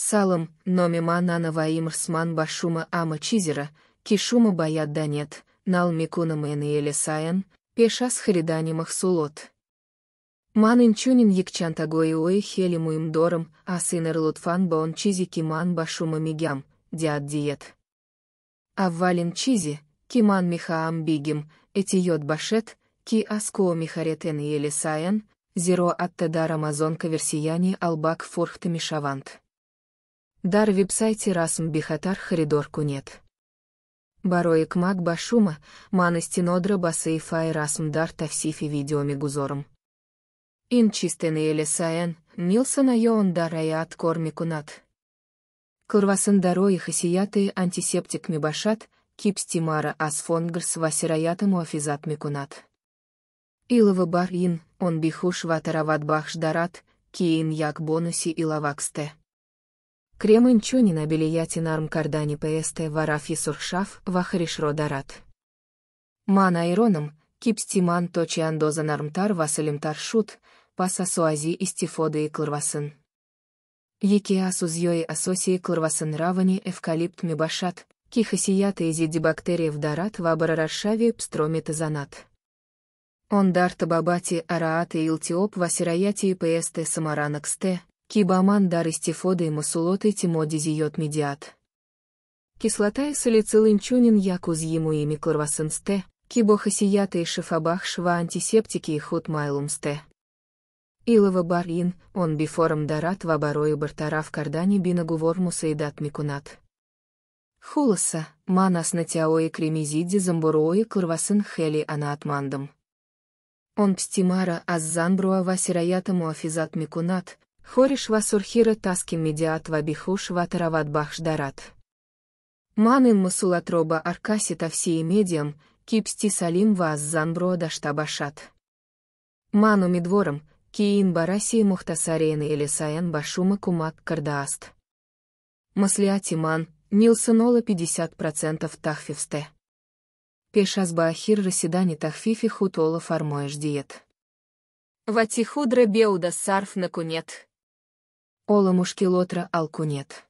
Салом, номима нанова имрсман башума ама чизера, кишума баят данет, нал микуна мэнэйле пешас харидани махсулот. хариданимах Ман инчунин якчантагои ой хелиму им дором, а сынер лутфан бон чизи киман башума мигям, диад диет. А вален чизи, киман михаам бигим, этиот башет, ки аскоо михаретен елесаян, зеро аттедар амазонка версияни албак форхтами шавант. Дар вебсайте разом бихатар харидорку нет. Бароек маг башума, манастинодра басейфай разом дар тавсифи видеоми гузором. Ин чистены элесаен, нилсона йоон дараят кормикунат. Курвасын дарои хасияты антисептик ми башат, мибашат, кипстимара асфонгрс васираята муафизат микунат. Илова барин, он бихуш ватарават бахш бахшдарат, киин як бонуси илаваксте. Кремын чонина белиятинарм кардани пст вараф суршав вахаришро дарат. Ман айроном, кипстиман точи андозанармтар васылимтар шут, паса суази истифоды и клырвасын. Екеа сузьёи асосии клырвасын равани эвкалипт мебашат, кихосията изиди бактериев дарат вабарарашаве пстрометазанат. Он дарта бабати араата илтиоп васираятии пст самаранаксте, Кибаман дар истифоды и масулоты тимоди зиот медиат. Кислота и салицилинчунин якуз ему и микорвасенсте, кибохасията и шифабах шва антисептики и худ майлумсте. Илова барин, он бифором дарат в оборою бартара в кардане бинаговормуса и дат микунат. Хуласа, манас на тяои кремизиди замбурои курвасын хели анаатмандом. Он пстимара аззанбруа васираятому афизат микунат, Хориш васурхира таским медиат вабихуш ватарават бахшдарат. Манын мусулатроба аркаси тавсии медиам, кипсти салим ваз занброда штабашат. Ману медвором, киин барасии мухтасарен или саян башума кумат кардааст. Маслиати ман, Нилсонола 50% тахфивсте. Пешас баахир раседани тахфифи хутола фармоеш диет. Ватихудра беуда сарф накунет. Ола Алку нет.